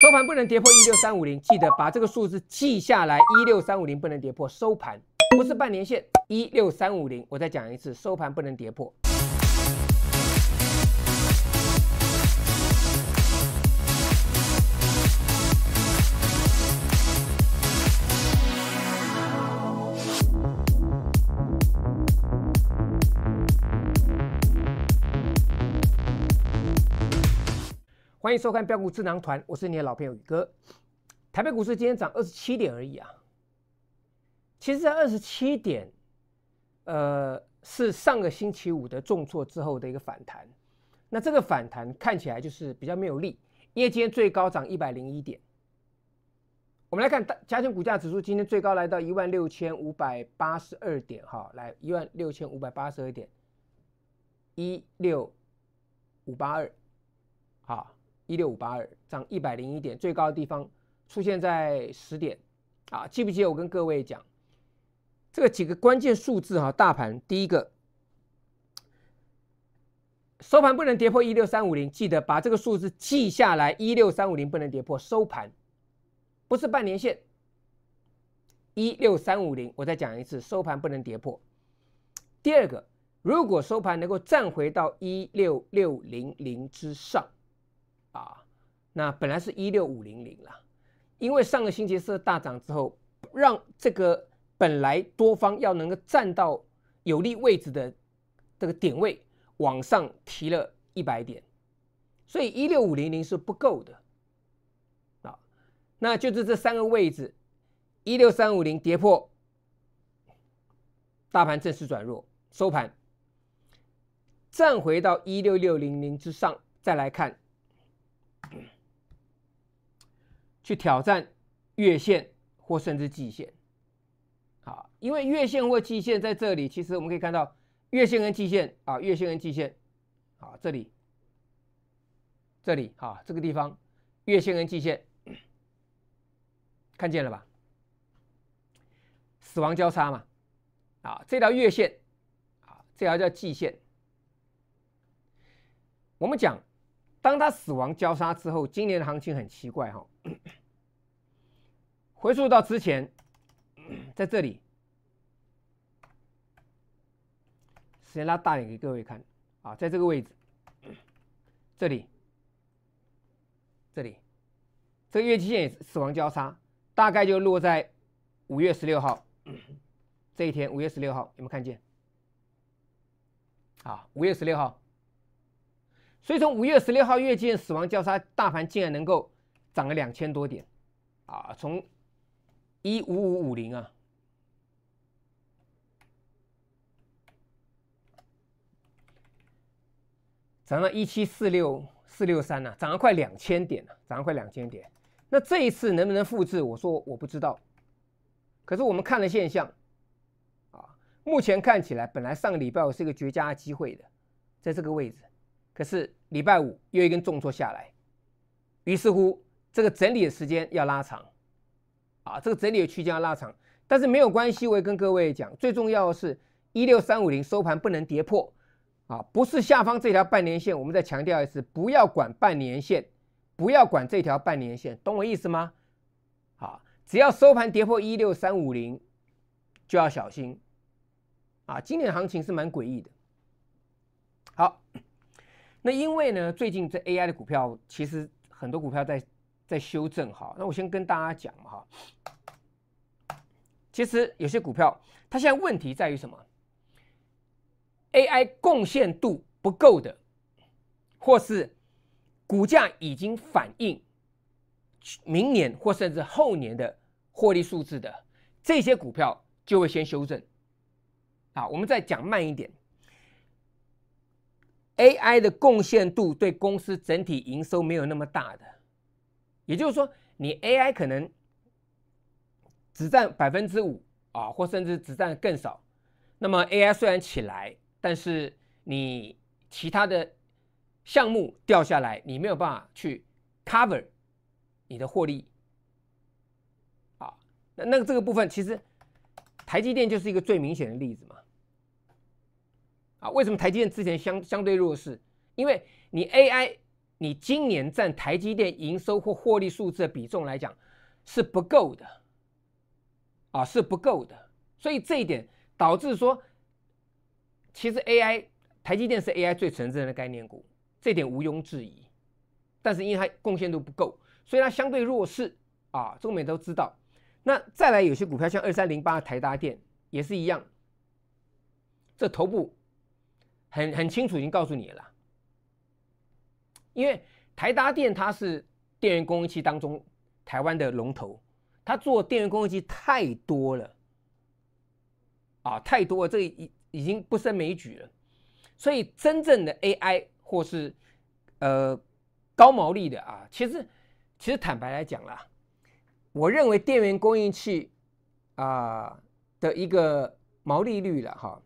收盘不能跌破一六三五零，记得把这个数字记下来。一六三五零不能跌破收盘，不是半年线。一六三五零，我再讲一次，收盘不能跌破。欢迎收看标股智囊团，我是你的老朋友宇哥。台北股市今天涨二十七点而已啊，其实在二十七点，呃，是上个星期五的重挫之后的一个反弹。那这个反弹看起来就是比较没有力，因为今天最高涨一百零一点。我们来看大加权股价指数今天最高来到一万六千五百八十二点，哈，来一万六千五百八十二点，一六五八二。一六五八二涨一百零一点，最高的地方出现在十点，啊，记不记？得我跟各位讲，这几个关键数字哈，大盘第一个收盘不能跌破一六三五零，记得把这个数字记下来，一六三五零不能跌破收盘，不是半年线，一六三五零，我再讲一次，收盘不能跌破。第二个，如果收盘能够站回到一六六零零之上。啊，那本来是一六五零零了，因为上个星期四大涨之后，让这个本来多方要能够站到有利位置的这个点位往上提了一百点，所以一六五零零是不够的。啊，那就是这三个位置，一六三五零跌破，大盘正式转弱，收盘，站回到一六六零零之上，再来看。去挑战月线或甚至季线，好，因为月线或季线在这里，其实我们可以看到月线跟季线啊，月线跟季线，啊，这里，这里啊，这个地方月线跟季线，看见了吧？死亡交叉嘛，啊，这条月线，啊，这条叫季线。我们讲，当它死亡交叉之后，今年的行情很奇怪哈。回溯到之前，在这里，时间拉大点给各位看啊，在这个位置，这里，这里，这个月线死亡交叉大概就落在五月十六号这一天。五月十六号有没有看见？啊，五月十六号，所以从五月十六号月线死亡交叉，大盘竟然能够涨了两千多点啊！从一五五五零啊，涨到一七四六四六三呢，涨了快两千点了，涨了快两千点。那这一次能不能复制？我说我不知道。可是我们看了现象啊，目前看起来，本来上个礼拜我是一个绝佳机会的，在这个位置，可是礼拜五又一根重挫下来，于是乎，这个整理的时间要拉长。啊，这个整理的区间要拉长，但是没有关系。我也跟各位讲，最重要的是一六三五零收盘不能跌破，啊，不是下方这条半年线。我们再强调一次，不要管半年线，不要管这条半年线，懂我意思吗？啊，只要收盘跌破一六三五零，就要小心。啊，今年行情是蛮诡异的。好，那因为呢，最近这 AI 的股票，其实很多股票在。在修正哈，那我先跟大家讲哈。其实有些股票，它现在问题在于什么？AI 贡献度不够的，或是股价已经反映明年或甚至后年的获利数字的这些股票，就会先修正。啊，我们再讲慢一点。AI 的贡献度对公司整体营收没有那么大的。也就是说，你 AI 可能只占百分之五啊，或甚至只占更少。那么 AI 虽然起来，但是你其他的项目掉下来，你没有办法去 cover 你的获利。啊。那那个这个部分，其实台积电就是一个最明显的例子嘛。啊，为什么台积电之前相相对弱势？因为你 AI。你今年占台积电营收或获利数字的比重来讲，是不够的，啊，是不够的。所以这一点导致说，其实 AI 台积电是 AI 最纯正的概念股，这点毋庸置疑。但是因为它贡献度不够，所以它相对弱势啊，中美都知道。那再来有些股票像二三零八台达电也是一样，这头部很很清楚已经告诉你了。因为台达电它是电源供应器当中台湾的龙头，它做电源供应器太多了啊，太多了，这已已经不胜枚举了。所以真正的 AI 或是呃高毛利的啊，其实其实坦白来讲啦，我认为电源供应器啊的一个毛利率了哈，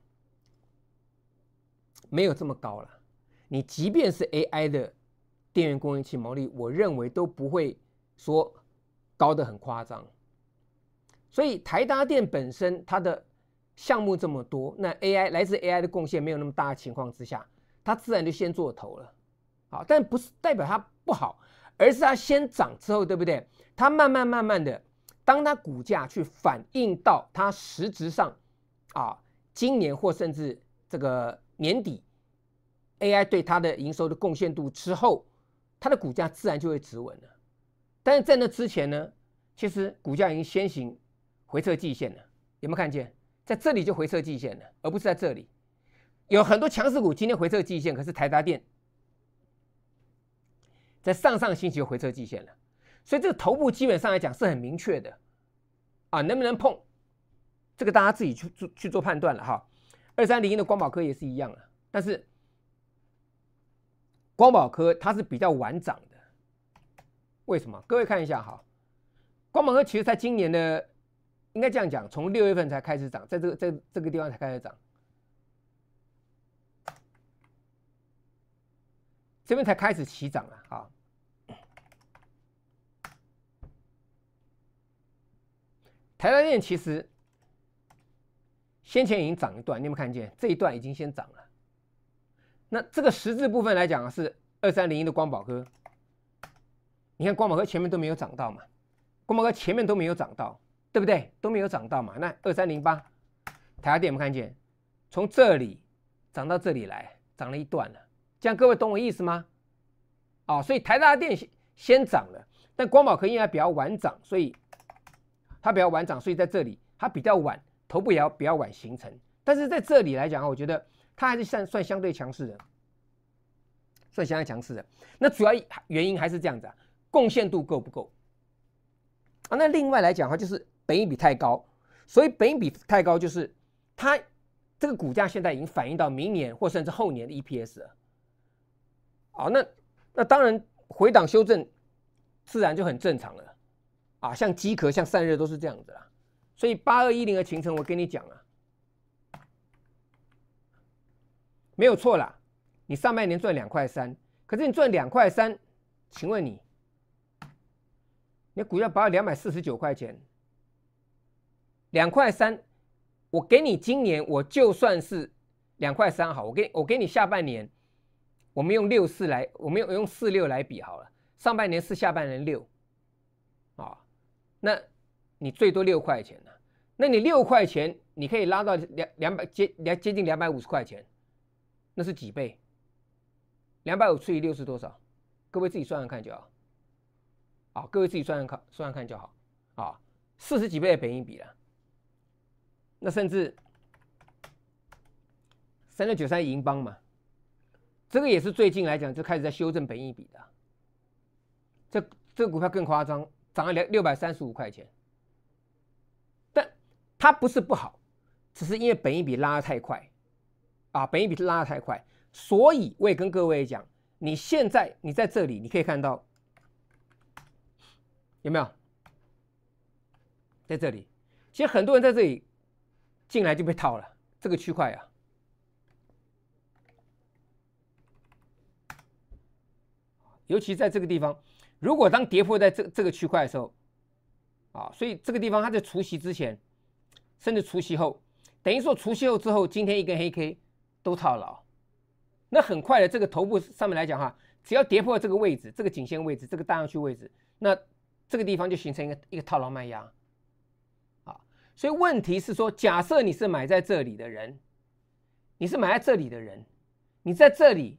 没有这么高了。你即便是 AI 的。电源供应器毛利，我认为都不会说高的很夸张。所以台达电本身它的项目这么多，那 AI 来自 AI 的贡献没有那么大的情况之下，它自然就先做头了。好，但不是代表它不好，而是它先涨之后，对不对？它慢慢慢慢的，当它股价去反映到它实质上，啊，今年或甚至这个年底 AI 对它的营收的贡献度之后。它的股价自然就会止稳了，但是在那之前呢，其实股价已经先行回撤季线了，有没有看见？在这里就回撤季线了，而不是在这里。有很多强势股今天回撤季线，可是台达电在上上星期就回撤季线了，所以这个头部基本上来讲是很明确的，啊，能不能碰，这个大家自己去做去做判断了哈。二三零一的光宝科也是一样啊，但是。光宝科它是比较晚涨的，为什么？各位看一下哈，光宝科其实在今年呢，应该这样讲，从六月份才开始涨，在这个在这个地方才开始涨，这边才开始起涨了啊。台达电其实先前已经涨一段，你有没有看见？这一段已经先涨了。那这个实质部分来讲啊，是二三零一的光宝科。你看光宝科前面都没有涨到嘛，光宝科前面都没有涨到，对不对？都没有涨到嘛。那二三零八台下电有看见？从这里涨到这里来，涨了一段了。这样各位懂我意思吗？哦，所以台大电先先涨了，但光宝科因为比较晚涨，所以它比较晚涨，所以在这里它比较晚头部也要比较晚形成。但是在这里来讲我觉得。它还是算算相对强势的，算相对强势的。那主要原因还是这样子啊，贡献度够不够啊？那另外来讲的话，就是本影比太高，所以本影比太高，就是它这个股价现在已经反映到明年或甚至后年的 EPS 了。啊，那那当然回档修正自然就很正常了啊，像机壳、像散热都是这样子啦。所以八二一零的形成，我跟你讲啊。没有错啦，你上半年赚两块三，可是你赚两块三，请问你，你股票保到两百四十九块钱，两块三，我给你今年我就算是两块三好，我给我给你下半年，我们用六四来，我们用用四六来比好了，上半年是下半年六，啊，那你最多六块钱呢？那你六块钱，你可以拉到两两百接接近两百五十块钱。那是几倍？两百五除以六是多少？各位自己算算看就好。啊，各位自己算算看，算算看就好。啊，四十几倍的本益比了。那甚至三六九三银邦嘛，这个也是最近来讲就开始在修正本益比的。这这股票更夸张，涨了两六百三十五块钱。但它不是不好，只是因为本益比拉的太快。啊，本一笔拉的太快，所以我也跟各位讲，你现在你在这里，你可以看到有没有在这里？其实很多人在这里进来就被套了，这个区块啊，尤其在这个地方，如果当跌破在这这个区块的时候，啊，所以这个地方它在除夕之前，甚至除夕后，等于说除夕后之后，今天一根黑 K。都套牢，那很快的，这个头部上面来讲哈，只要跌破这个位置，这个颈线位置，这个大阳区位置，那这个地方就形成一个一个套牢卖压，啊，所以问题是说，假设你是买在这里的人，你是买在这里的人，你在这里，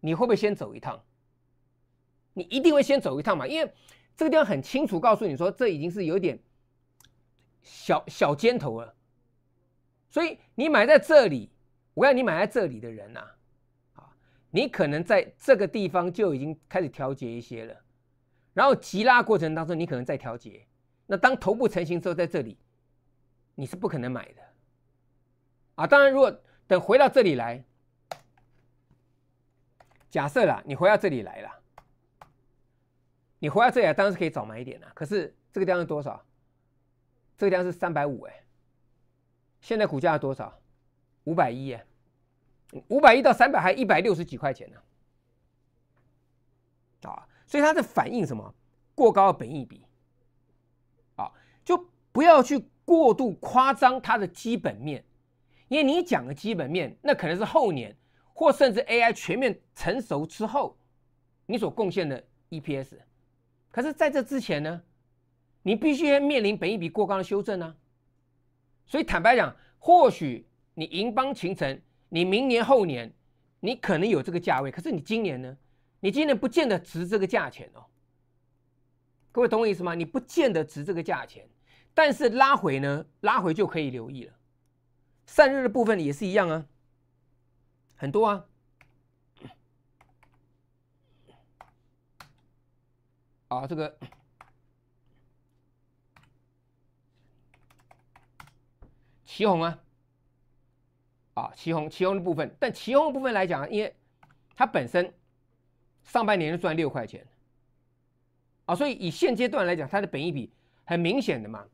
你会不会先走一趟？你一定会先走一趟嘛，因为这个地方很清楚告诉你说，这已经是有点小小尖头了，所以你买在这里。我要你买在这里的人呐，啊，你可能在这个地方就已经开始调节一些了，然后急拉过程当中你可能在调节，那当头部成型之后在这里，你是不可能买的，啊，当然如果等回到这里来，假设啦，你回到这里来了，你回到这里当然是可以早买一点啦，可是这个地方是多少？这个地方是三百五哎，现在股价多少？五百一哎。五百一到三百，还一百六十几块钱呢，啊，所以它的反映什么？过高的本益比，啊，就不要去过度夸张它的基本面，因为你讲的基本面，那可能是后年或甚至 AI 全面成熟之后你所贡献的 EPS，可是在这之前呢，你必须面临本益比过高的修正呢，所以坦白讲，或许你银邦勤成。你明年后年，你可能有这个价位，可是你今年呢？你今年不见得值这个价钱哦。各位懂我意思吗？你不见得值这个价钱，但是拉回呢，拉回就可以留意了。散热的部分也是一样啊，很多啊，啊，这个旗红啊。啊，旗红旗红的部分，但旗红的部分来讲，因为它本身上半年就赚六块钱，啊，所以以现阶段来讲，它的本益比很明显的嘛，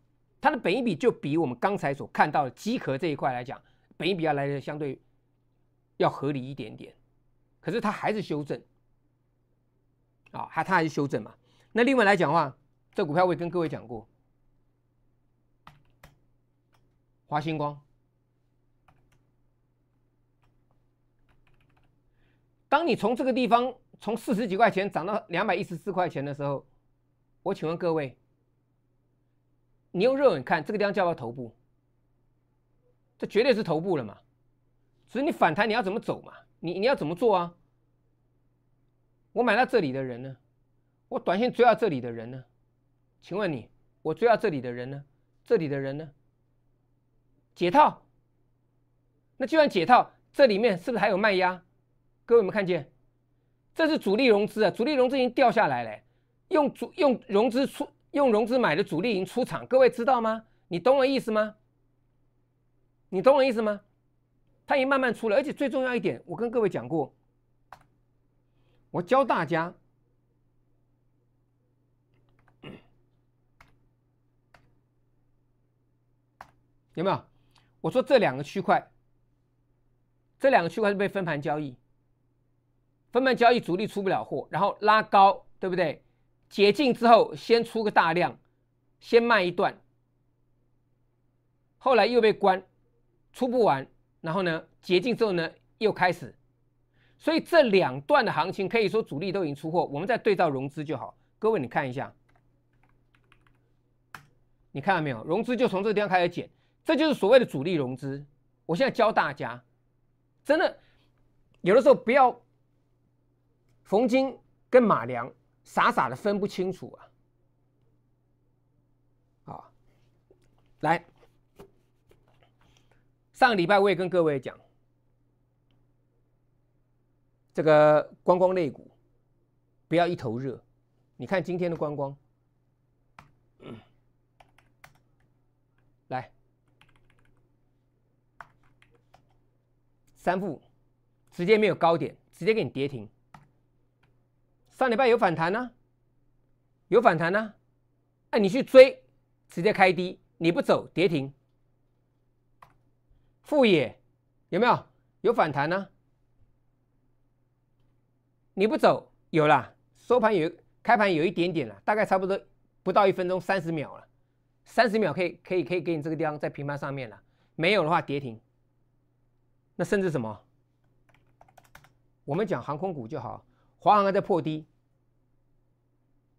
它的本益比就比我们刚才所看到的机壳这一块来讲，本益比要来的相对要合理一点点，可是它还是修正，啊，它它还是修正嘛。那另外来讲的话，这股票我也跟各位讲过，华星光。当你从这个地方从四十几块钱涨到两百一十四块钱的时候，我请问各位，你用热眼看这个地方叫不叫头部？这绝对是头部了嘛！只是你反弹你要怎么走嘛？你你要怎么做啊？我买到这里的人呢？我短线追到这里的人呢？请问你，我追到这里的人呢？这里的人呢？解套？那就算解套，这里面是不是还有卖压？各位有没有看见？这是主力融资啊！主力融资已经掉下来了，用主用融资出，用融资买的主力已经出场。各位知道吗？你懂我意思吗？你懂我意思吗？它已经慢慢出了，而且最重要一点，我跟各位讲过，我教大家有没有？我说这两个区块，这两个区块是被分盘交易。分盘交易主力出不了货，然后拉高，对不对？解禁之后先出个大量，先卖一段，后来又被关，出不完，然后呢？解禁之后呢？又开始，所以这两段的行情可以说主力都已经出货，我们再对照融资就好。各位，你看一下，你看到没有？融资就从这个地方开始减，这就是所谓的主力融资。我现在教大家，真的，有的时候不要。冯晶跟马良傻傻的分不清楚啊！好，来，上个礼拜我也跟各位讲，这个观光肋骨不要一头热。你看今天的观光，来，三步直接没有高点，直接给你跌停。上点半有反弹呢，有反弹呢，哎，你去追，直接开低，你不走，跌停。富业有没有？有反弹呢？你不走，有了。收盘有，开盘有一点点了，大概差不多不到一分钟三十秒了，三十秒可以可以可以给你这个地方在平盘上面了。没有的话跌停。那甚至什么？我们讲航空股就好。华航在破低，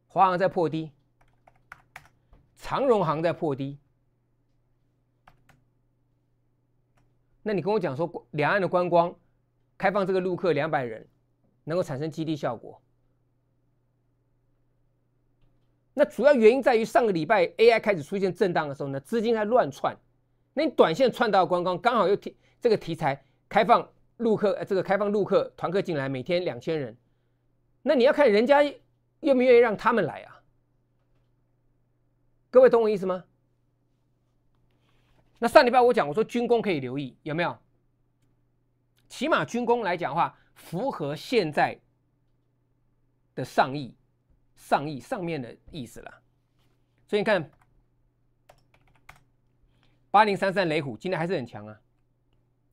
华航在破低，长荣航在破低。那你跟我讲说，两岸的观光开放这个陆客两百人，能够产生激励效果。那主要原因在于上个礼拜 AI 开始出现震荡的时候呢，资金在乱窜。那你短线窜到观光，刚好又提这个题材开放陆客，这个开放陆客团客进来，每天两千人。那你要看人家愿不愿意让他们来啊？各位懂我意思吗？那上礼拜我讲，我说军工可以留意，有没有？起码军工来讲的话，符合现在的上亿、上亿上面的意思了。所以你看，八零三三雷虎今天还是很强啊，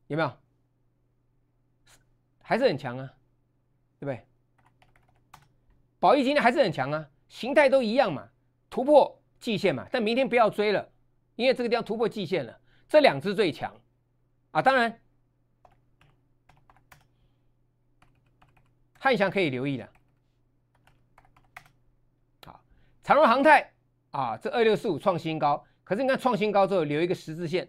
有没有？还是很强啊，对不对？宝逸今天还是很强啊，形态都一样嘛，突破季线嘛，但明天不要追了，因为这个地方突破季线了，这两只最强啊，当然汉翔可以留意的，好，长荣航太啊，这二六四五创新高，可是你看创新高之后留一个十字线，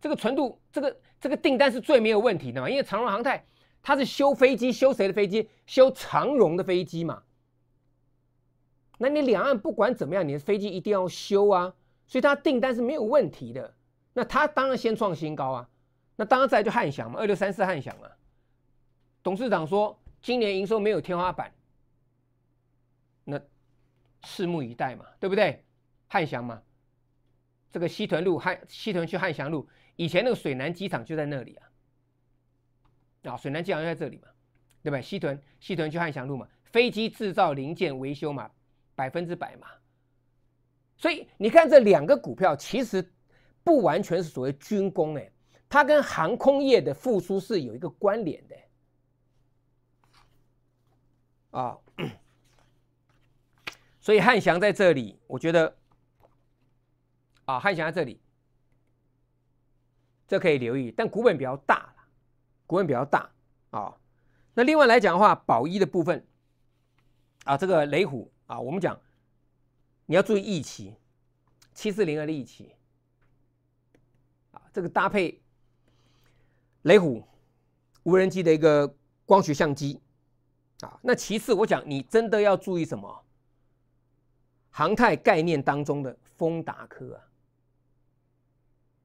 这个纯度，这个这个订单是最没有问题的嘛，因为长荣航太。他是修飞机，修谁的飞机？修长荣的飞机嘛。那你两岸不管怎么样，你的飞机一定要修啊，所以他订单是没有问题的。那他当然先创新高啊。那当然再就汉翔嘛，二六三四汉翔啊。董事长说今年营收没有天花板，那拭目以待嘛，对不对？汉翔嘛，这个西屯路汉西屯去汉翔路，以前那个水南机场就在那里啊。啊，水南机场就在这里嘛，对不对？西屯，西屯去汉翔路嘛，飞机制造零件维修嘛，百分之百嘛。所以你看这两个股票，其实不完全是所谓军工哎，它跟航空业的复苏是有一个关联的。啊，所以汉翔在这里，我觉得啊，汉翔在这里，这可以留意，但股本比较大。股本比较大啊，那另外来讲的话，宝一的部分啊，这个雷虎啊，我们讲你要注意义期，七四零二的义期啊，这个搭配雷虎无人机的一个光学相机啊，那其次我讲你真的要注意什么？航太概念当中的丰达科啊，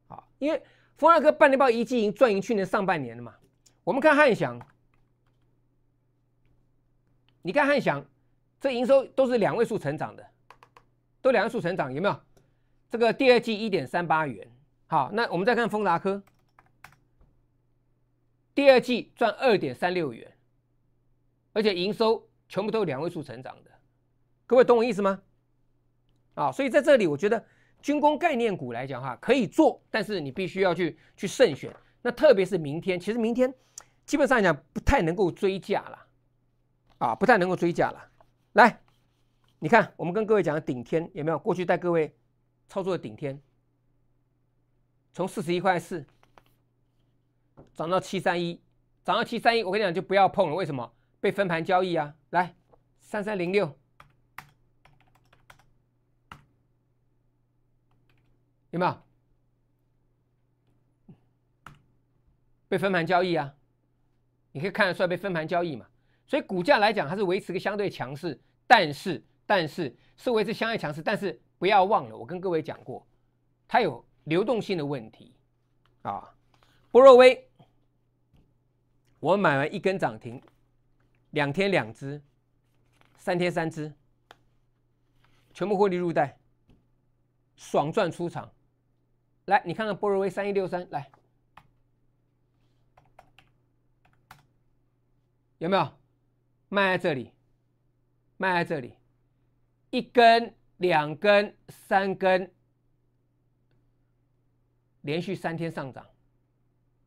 好，因为风达科半年报一季经赚赢去年上半年了嘛。我们看汉翔，你看汉翔，这营收都是两位数成长的，都两位数成长，有没有？这个第二季一点三八元，好，那我们再看丰达科，第二季赚二点三六元，而且营收全部都是两位数成长的，各位懂我意思吗？啊，所以在这里，我觉得军工概念股来讲哈，可以做，但是你必须要去去慎选，那特别是明天，其实明天。基本上讲不太能够追价了，啊，不太能够追价了。来，你看，我们跟各位讲的顶天有没有？过去带各位操作的顶天，从四十一块四涨到七三一，涨到七三一，我跟你讲就不要碰了，为什么？被分盘交易啊！来，三三零六有没有？被分盘交易啊？你可以看得出来被分盘交易嘛，所以股价来讲，它是维持个相对强势，但是但是是维持相对强势，但是不要忘了，我跟各位讲过，它有流动性的问题啊。波若威，我买完一根涨停，两天两支，三天三支，全部获利入袋，爽赚出场。来，你看看波若威三一六三来。有没有卖在这里？卖在这里，一根、两根、三根，连续三天上涨，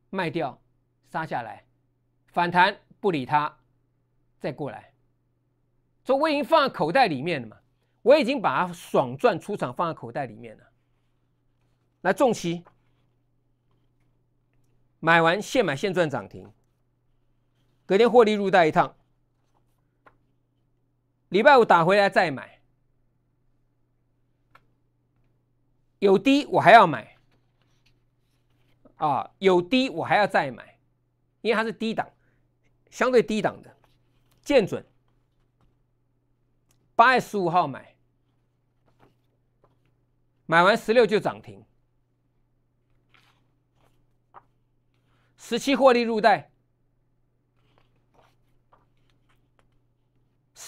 卖掉，杀下来，反弹不理它，再过来。这我已经放在口袋里面了嘛，我已经把它爽赚出场放在口袋里面了。那重期买完现买现赚涨停。隔天获利入袋一趟，礼拜五打回来再买，有低我还要买，啊，有低我还要再买，因为它是低档，相对低档的，见准，八月十五号买，买完十六就涨停，十七获利入袋。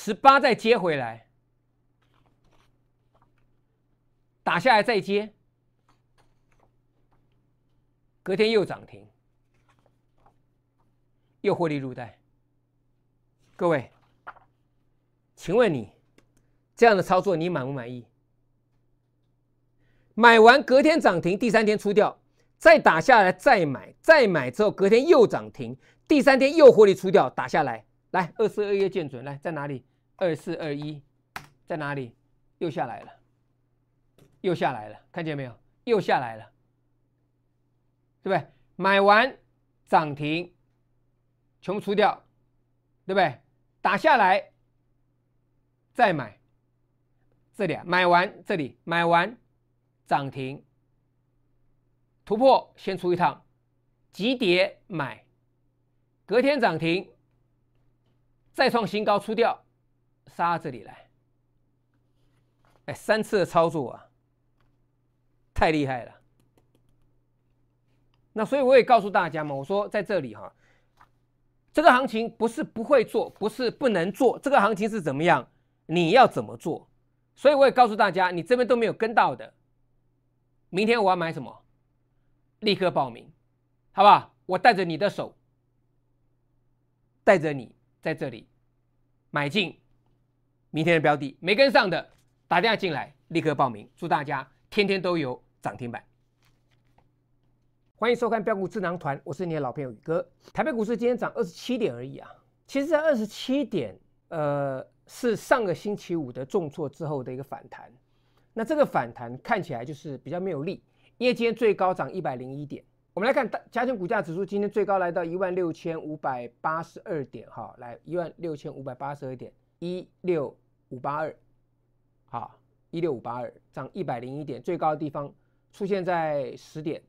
十八再接回来，打下来再接，隔天又涨停，又获利入袋。各位，请问你这样的操作你满不满意？买完隔天涨停，第三天出掉，再打下来再买，再买之后隔天又涨停，第三天又获利出掉，打下来，来二四二月见准，来在哪里？二四二一在哪里？又下来了，又下来了，看见没有？又下来了，对不对？买完涨停，全部出掉，对不对？打下来再买，这里啊，买完这里买完涨停，突破先出一趟，急跌买，隔天涨停再创新高出掉。杀这里来，哎，三次的操作啊，太厉害了。那所以我也告诉大家嘛，我说在这里哈，这个行情不是不会做，不是不能做，这个行情是怎么样？你要怎么做？所以我也告诉大家，你这边都没有跟到的，明天我要买什么？立刻报名，好不好？我带着你的手，带着你在这里买进。明天的标的没跟上的打电话进来立刻报名，祝大家天天都有涨停板！欢迎收看标股智囊团，我是你的老朋友宇哥。台北股市今天涨二十七点而已啊，其实二十七点，呃，是上个星期五的重挫之后的一个反弹。那这个反弹看起来就是比较没有力，因为今天最高涨一百零一点。我们来看大加权股价指数今天最高来到一万六千五百八十二点，哈，来一万六千五百八十二点。一六五八二，啊，一六五八二涨一百零一点，最高的地方出现在十点，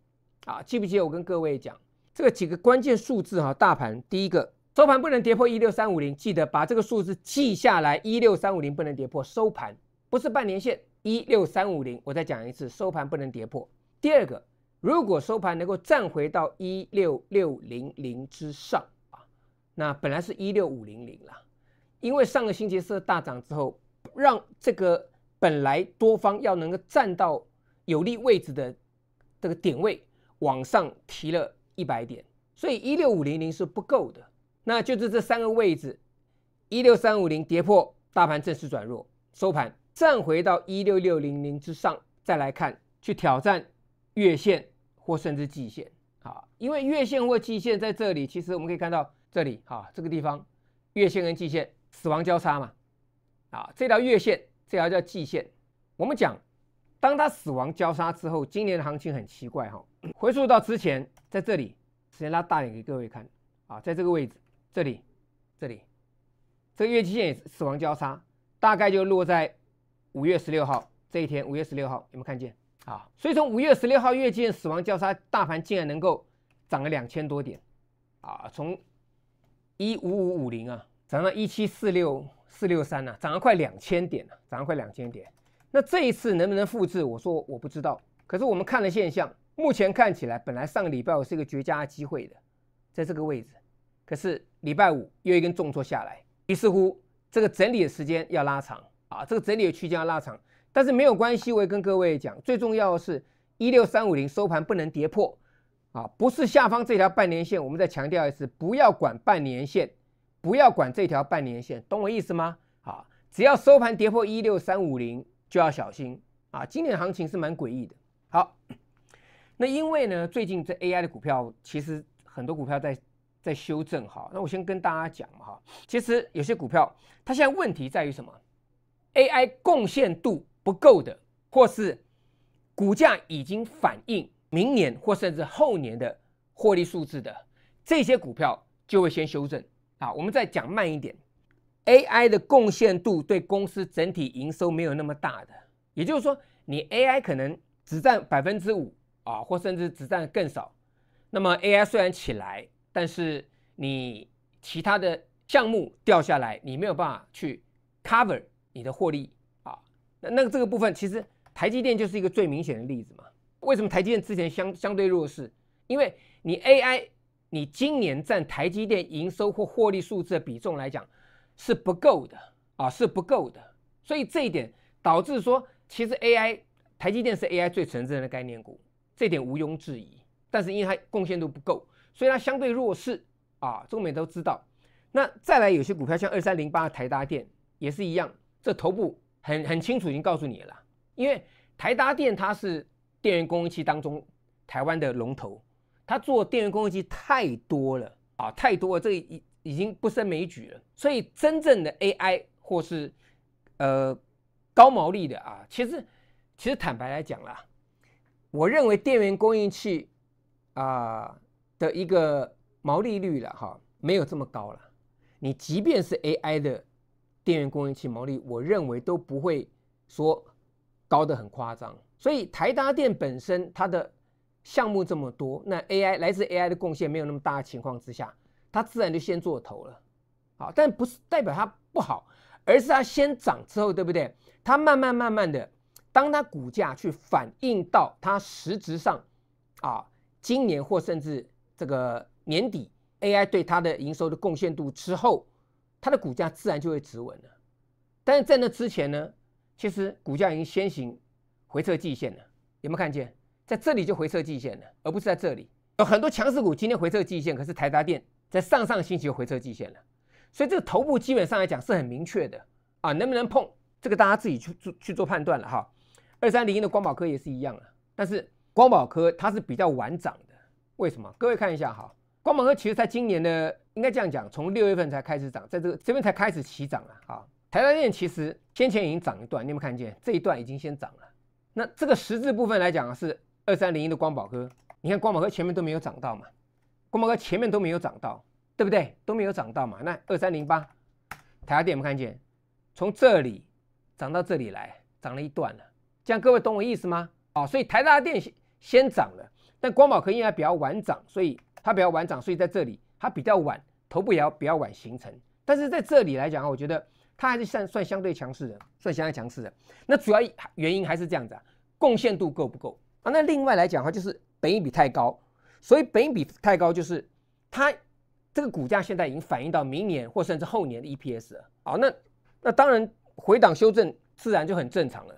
啊，记不记得我跟各位讲这个几个关键数字哈？大盘第一个，收盘不能跌破一六三五零，记得把这个数字记下来，一六三五零不能跌破收盘，不是半年线一六三五零，我再讲一次，收盘不能跌破。第二个，如果收盘能够站回到一六六零零之上啊，那本来是一六五零零了。因为上个星期四大涨之后，让这个本来多方要能够站到有利位置的这个点位往上提了一百点，所以一六五零零是不够的。那就是这三个位置：一六三五零跌破大盘正式转弱，收盘站回到一六六零零之上，再来看去挑战月线或甚至季线。好，因为月线或季线在这里，其实我们可以看到这里啊这个地方月线跟季线。死亡交叉嘛，啊，这条月线，这条叫季线。我们讲，当它死亡交叉之后，今年的行情很奇怪哈。回溯到之前，在这里，时间拉大点给各位看啊，在这个位置，这里，这里，这个月季线也死亡交叉，大概就落在五月十六号这一天。五月十六号有没有看见啊？所以从五月十六号月线死亡交叉，大盘竟然能够涨了两千多点啊，从一五五五零啊。涨了一七四六四六三呢，涨了快两千点了，涨了快两千点。那这一次能不能复制？我说我不知道。可是我们看了现象，目前看起来，本来上个礼拜五是一个绝佳机会的，在这个位置，可是礼拜五又一根重挫下来，于是乎这个整理的时间要拉长啊，这个整理的区间要拉长。但是没有关系，我也跟各位讲，最重要的是一六三五零收盘不能跌破啊，不是下方这条半年线。我们再强调一次，不要管半年线。不要管这条半年线，懂我意思吗？啊，只要收盘跌破一六三五零就要小心啊！今年行情是蛮诡异的。好，那因为呢，最近这 AI 的股票其实很多股票在在修正哈。那我先跟大家讲嘛哈，其实有些股票它现在问题在于什么？AI 贡献度不够的，或是股价已经反映明年或甚至后年的获利数字的这些股票就会先修正。好，我们再讲慢一点，AI 的贡献度对公司整体营收没有那么大的，也就是说，你 AI 可能只占百分之五啊，或甚至只占更少。那么 AI 虽然起来，但是你其他的项目掉下来，你没有办法去 cover 你的获利啊。那那个这个部分，其实台积电就是一个最明显的例子嘛。为什么台积电之前相相对弱势？因为你 AI。你今年占台积电营收或获利数字的比重来讲，是不够的啊，是不够的。所以这一点导致说，其实 AI 台积电是 AI 最纯正的概念股，这点毋庸置疑。但是因为它贡献度不够，所以它相对弱势啊。中美都知道。那再来有些股票像二三零八台达电也是一样，这头部很很清楚已经告诉你了，因为台达电它是电源供应器当中台湾的龙头。他做电源供应器太多了啊，太多了，这已已经不胜枚举了。所以真正的 AI 或是呃高毛利的啊，其实其实坦白来讲啦，我认为电源供应器啊的一个毛利率了哈，没有这么高了。你即便是 AI 的电源供应器毛利，我认为都不会说高的很夸张。所以台达电本身它的项目这么多，那 AI 来自 AI 的贡献没有那么大的情况之下，它自然就先做头了，好，但不是代表它不好，而是它先涨之后，对不对？它慢慢慢慢的，当它股价去反映到它实质上，啊，今年或甚至这个年底 AI 对它的营收的贡献度之后，它的股价自然就会止稳了。但是在那之前呢，其实股价已经先行回撤季线了，有没有看见？在这里就回撤季线了，而不是在这里。有很多强势股今天回撤季线，可是台达电在上上星期就回撤季线了，所以这个头部基本上来讲是很明确的啊。能不能碰这个，大家自己去做去做判断了哈。二三零一的光宝科也是一样啊，但是光宝科它是比较晚涨的，为什么？各位看一下哈，光宝科其实在今年的应该这样讲，从六月份才开始涨，在这个这边才开始起涨了啊。台达电其实先前已经涨一段，你有没有看见这一段已经先涨了？那这个十字部分来讲是。二三零一的光宝哥，你看光宝哥前面都没有涨到嘛？光宝哥前面都没有涨到，对不对？都没有涨到嘛？那二三零八，台达电有没有看见？从这里涨到这里来，涨了一段了。这样各位懂我意思吗？哦，所以台大电先先涨了，但光宝哥因为比较晚涨，所以它比较晚涨，所以在这里它比较晚，头部也要比较晚形成。但是在这里来讲，我觉得它还是算算相对强势的，算相对强势的。那主要原因还是这样子啊，贡献度够不够？啊，那另外来讲的话，就是本益比太高，所以本益比太高就是它这个股价现在已经反映到明年或甚至后年的 e PS 了。好，那那当然回档修正自然就很正常了。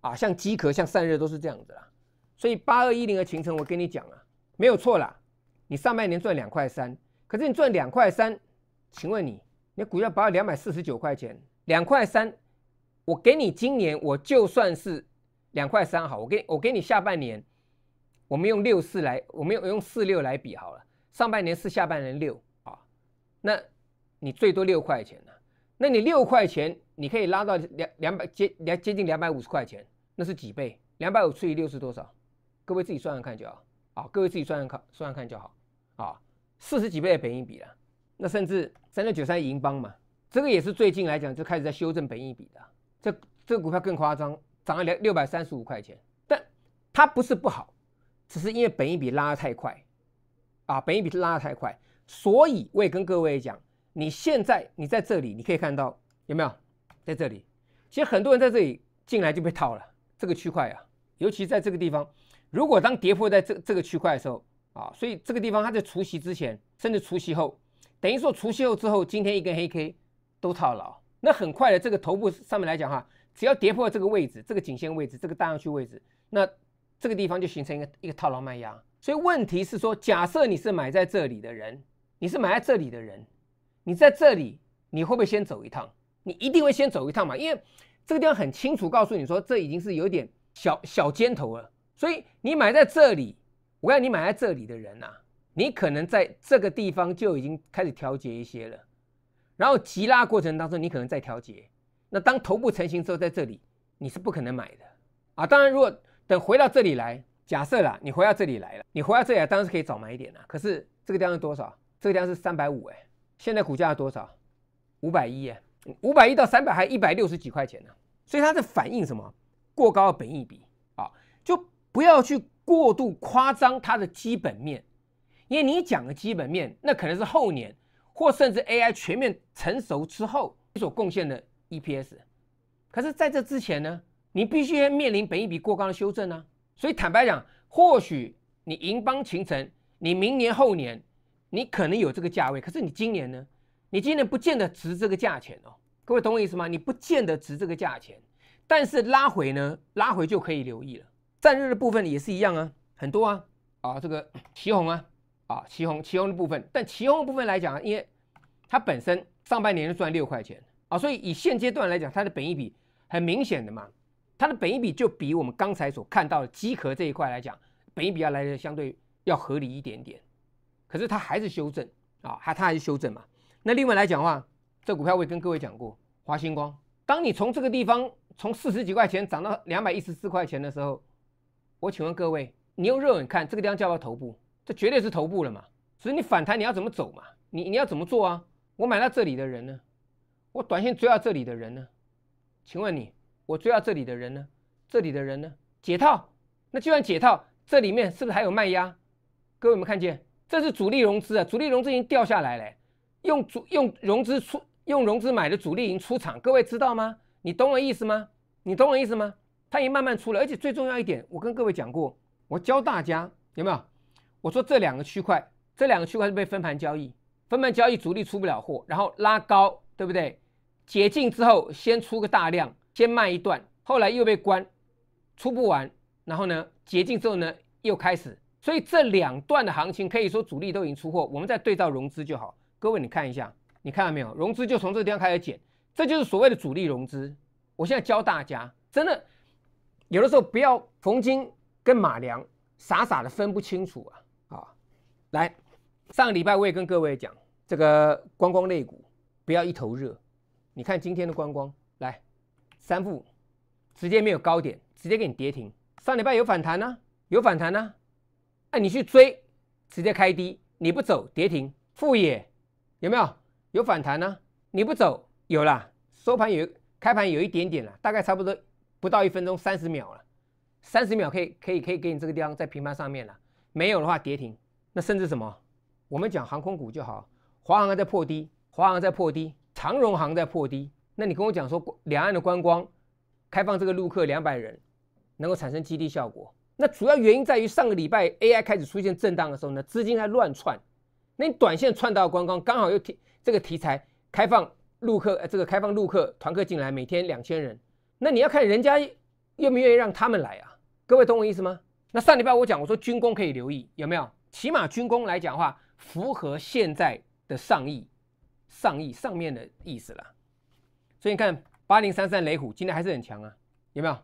啊，像机壳、像散热都是这样子啦。所以八二一零的形成，我跟你讲啊，没有错啦。你上半年赚两块三，可是你赚两块三，请问你，你股价不到两百四十九块钱，两块三，我给你今年我就算是。两块三好，我给我给你下半年，我们用六四来，我们用用四六来比好了。上半年是下半年六啊，那你最多六块钱了。那你六块钱，你可以拉到两两百接接近两百五十块钱，那是几倍？两百五除以六是多少？各位自己算算看就好啊，各位自己算算看算算看就好啊。四十几倍的本益比了，那甚至三六九三银邦嘛，这个也是最近来讲就开始在修正本益比的，这这股票更夸张。涨了六百三十五块钱，但它不是不好，只是因为本一比拉得太快，啊，本一比拉得太快，所以我也跟各位讲，你现在你在这里，你可以看到有没有在这里？其实很多人在这里进来就被套了这个区块啊，尤其在这个地方，如果当跌破在这这个区块的时候啊，所以这个地方它在除夕之前，甚至除夕后，等于说除夕后之后，今天一根黑 K 都套牢，那很快的这个头部上面来讲哈。只要跌破这个位置，这个颈线位置，这个大阳区位置，那这个地方就形成一个一个套牢卖压。所以问题是说，假设你是买在这里的人，你是买在这里的人，你在这里，你会不会先走一趟？你一定会先走一趟嘛，因为这个地方很清楚告诉你说，这已经是有点小小尖头了。所以你买在这里，我要你买在这里的人啊，你可能在这个地方就已经开始调节一些了，然后急拉过程当中，你可能再调节。那当头部成型之后，在这里你是不可能买的啊！当然，如果等回到这里来，假设啦，你回到这里来了，你回到这里，来，当然是可以早买一点啦。可是这个地方是多少？这个地方是三百五哎，现在股价多少？五百一哎，五百一到三百还一百六十几块钱呢。所以它在反映什么？过高的本益比啊，就不要去过度夸张它的基本面，因为你讲的基本面，那可能是后年或甚至 AI 全面成熟之后所贡献的。EPS，可是，在这之前呢，你必须面临本一笔过高的修正呢。所以，坦白讲，或许你银邦勤城，你明年后年，你可能有这个价位。可是，你今年呢？你今年不见得值这个价钱哦。各位，懂我意思吗？你不见得值这个价钱，但是拉回呢，拉回就可以留意了。战略的部分也是一样啊，很多啊，啊，这个旗红啊，啊，旗红旗红的部分，但旗红的部分来讲，因为它本身上半年赚六块钱。啊，所以以现阶段来讲，它的本益比很明显的嘛，它的本益比就比我们刚才所看到的机壳这一块来讲，本益比要来的相对要合理一点点。可是它还是修正啊，还它还是修正嘛。那另外来讲的话，这股票我也跟各位讲过，华星光，当你从这个地方从四十几块钱涨到两百一十四块钱的时候，我请问各位，你用肉眼看这个地方叫不叫头部？这绝对是头部了嘛。所以你反弹你要怎么走嘛？你你要怎么做啊？我买到这里的人呢？我短线追到这里的人呢？请问你，我追到这里的人呢？这里的人呢？解套？那就算解套，这里面是不是还有卖压？各位，有没有看见这是主力融资啊！主力融资已经掉下来了，用主用融资出，用融资买的主力已经出场，各位知道吗？你懂我意思吗？你懂我意思吗？它已经慢慢出了，而且最重要一点，我跟各位讲过，我教大家有没有？我说这两个区块，这两个区块是被分盘交易，分盘交易主力出不了货，然后拉高，对不对？解禁之后，先出个大量，先卖一段，后来又被关，出不完，然后呢，解禁之后呢，又开始，所以这两段的行情可以说主力都已经出货，我们再对照融资就好。各位，你看一下，你看到没有？融资就从这个地方开始减，这就是所谓的主力融资。我现在教大家，真的有的时候不要逢金跟马良傻傻的分不清楚啊啊！来，上个礼拜我也跟各位讲，这个观光类股不要一头热。你看今天的观光来，三副，直接没有高点，直接给你跌停。上礼拜有反弹呢，有反弹呢。哎，你去追，直接开低，你不走跌停，副业，有没有？有反弹呢，你不走有了。收盘有，开盘有一点点了，大概差不多不到一分钟三十秒了，三十秒可以可以可以给你这个地方在平盘上面了。没有的话跌停，那甚至什么？我们讲航空股就好，华航在破低，华航在破低。长荣行在破低，那你跟我讲说两岸的观光开放这个陆客两百人能够产生激励效果，那主要原因在于上个礼拜 AI 开始出现震荡的时候呢，资金在乱窜，那你短线窜到观光，刚好又提这个题材开放陆客，这个开放陆客团客进来每天两千人，那你要看人家愿不愿意让他们来啊？各位懂我意思吗？那上礼拜我讲我说军工可以留意，有没有？起码军工来讲的话，符合现在的上亿，上意上面的意思了，所以你看八零三三雷虎今天还是很强啊，有没有？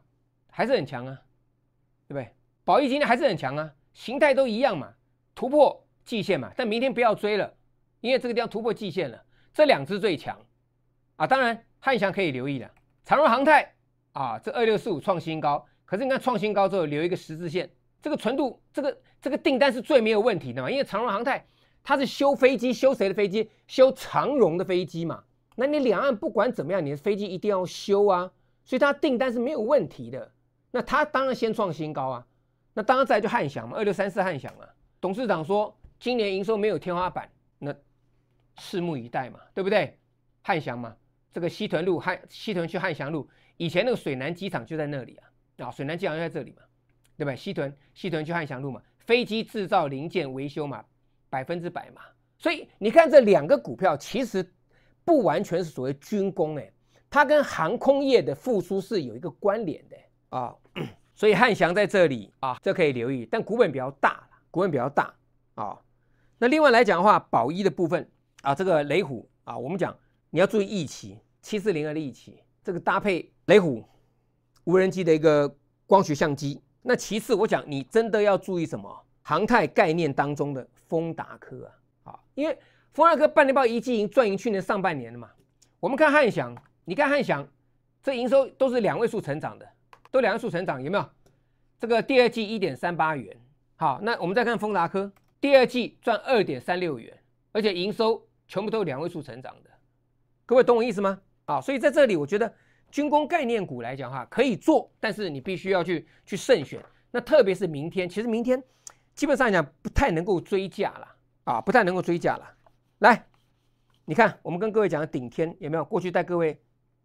还是很强啊，对不对？宝亿今天还是很强啊，形态都一样嘛，突破季线嘛，但明天不要追了，因为这个地方突破季线了，这两只最强啊，当然汉翔可以留意了，长荣航太啊，这二六四五创新高，可是你看创新高之后留一个十字线，这个纯度，这个这个订单是最没有问题的嘛，因为长荣航太。他是修飞机，修谁的飞机？修长荣的飞机嘛。那你两岸不管怎么样，你的飞机一定要修啊。所以他订单是没有问题的。那他当然先创新高啊。那当然再就汉翔嘛，二六三四汉翔嘛。董事长说今年营收没有天花板，那拭目以待嘛，对不对？汉翔嘛，这个西屯路汉西屯去汉翔路，以前那个水南机场就在那里啊。啊，水南机场就在这里嘛，对对？西屯西屯去汉翔路嘛，飞机制造零件维修嘛。百分之百嘛，所以你看这两个股票其实不完全是所谓军工哎，它跟航空业的复苏是有一个关联的啊，所以汉翔在这里啊，这可以留意，但股本比较大股本比较大啊。那另外来讲的话，保一的部分啊，这个雷虎啊，我们讲你要注意一期七四零二的一期，这个搭配雷虎无人机的一个光学相机。那其次，我讲你真的要注意什么航太概念当中的。丰达科啊，好，因为丰达科半年报一季盈赚盈去年上半年的嘛，我们看汉翔，你看汉翔这营收都是两位数成长的，都两位数成长有没有？这个第二季一点三八元，好，那我们再看丰达科第二季赚二点三六元，而且营收全部都是两位数成长的，各位懂我意思吗？啊，所以在这里我觉得军工概念股来讲哈，可以做，但是你必须要去去慎选，那特别是明天，其实明天。基本上讲不太能够追价了啊，不太能够追价了。来，你看我们跟各位讲的顶天有没有过去带各位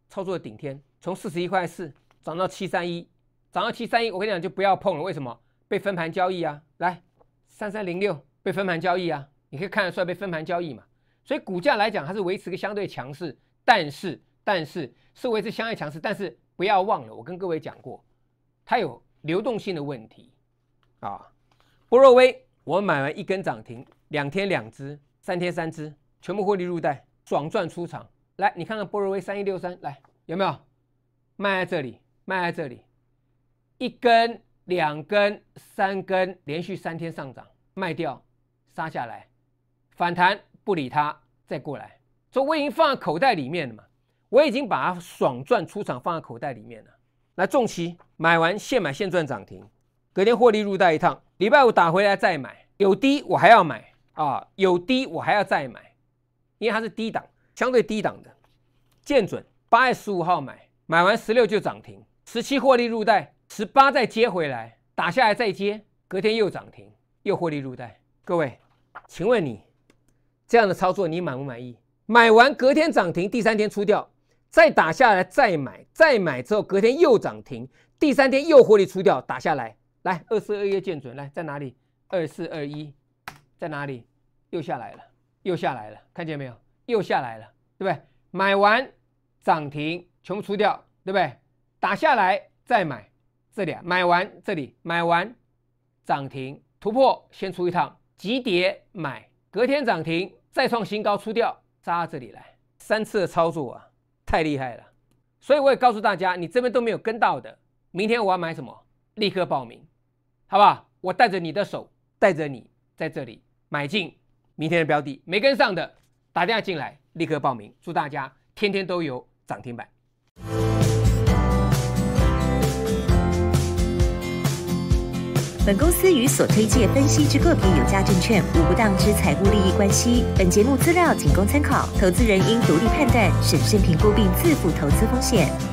操作的顶天，从四十一块四涨到七三一，涨到七三一，我跟你讲就不要碰了，为什么？被分盘交易啊。来，三三零六被分盘交易啊，你可以看得出来被分盘交易嘛。所以股价来讲，它是维持个相对强势，但是但是是维持相对强势，但是不要忘了我跟各位讲过，它有流动性的问题啊。波若威，我买完一根涨停，两天两支，三天三支，全部获利入袋，爽赚出场。来，你看看波若威三一六三，来有没有卖在这里？卖在这里，一根、两根、三根，连续三天上涨，卖掉，杀下来，反弹不理它，再过来。这我已经放在口袋里面了嘛，我已经把它爽赚出场放在口袋里面了。来，重期买完现买现赚涨停。隔天获利入袋一趟，礼拜五打回来再买，有低我还要买啊，有低我还要再买，因为它是低档，相对低档的，见准八月十五号买，买完十六就涨停，十七获利入袋，十八再接回来，打下来再接，隔天又涨停，又获利入袋。各位，请问你这样的操作你满不满意？买完隔天涨停，第三天出掉，再打下来再买，再买之后隔天又涨停，第三天又获利出掉，打下来。来，二四二一见准，来在哪里？二四二一在哪里？又下来了，又下来了，看见没有？又下来了，对不对？买完涨停全部出掉，对不对？打下来再买这里啊，买完这里，买完涨停突破先出一趟，急跌买，隔天涨停再创新高出掉，扎这里来，三次的操作啊，太厉害了。所以我也告诉大家，你这边都没有跟到的，明天我要买什么，立刻报名。好不好？我带着你的手，带着你在这里买进明天的标的。没跟上的打电话进来，立刻报名。祝大家天天都有涨停板。本公司与所推介分析之个别有价证券无不当之财务利益关系。本节目资料仅供参考，投资人应独立判断、审慎评估并自负投资风险。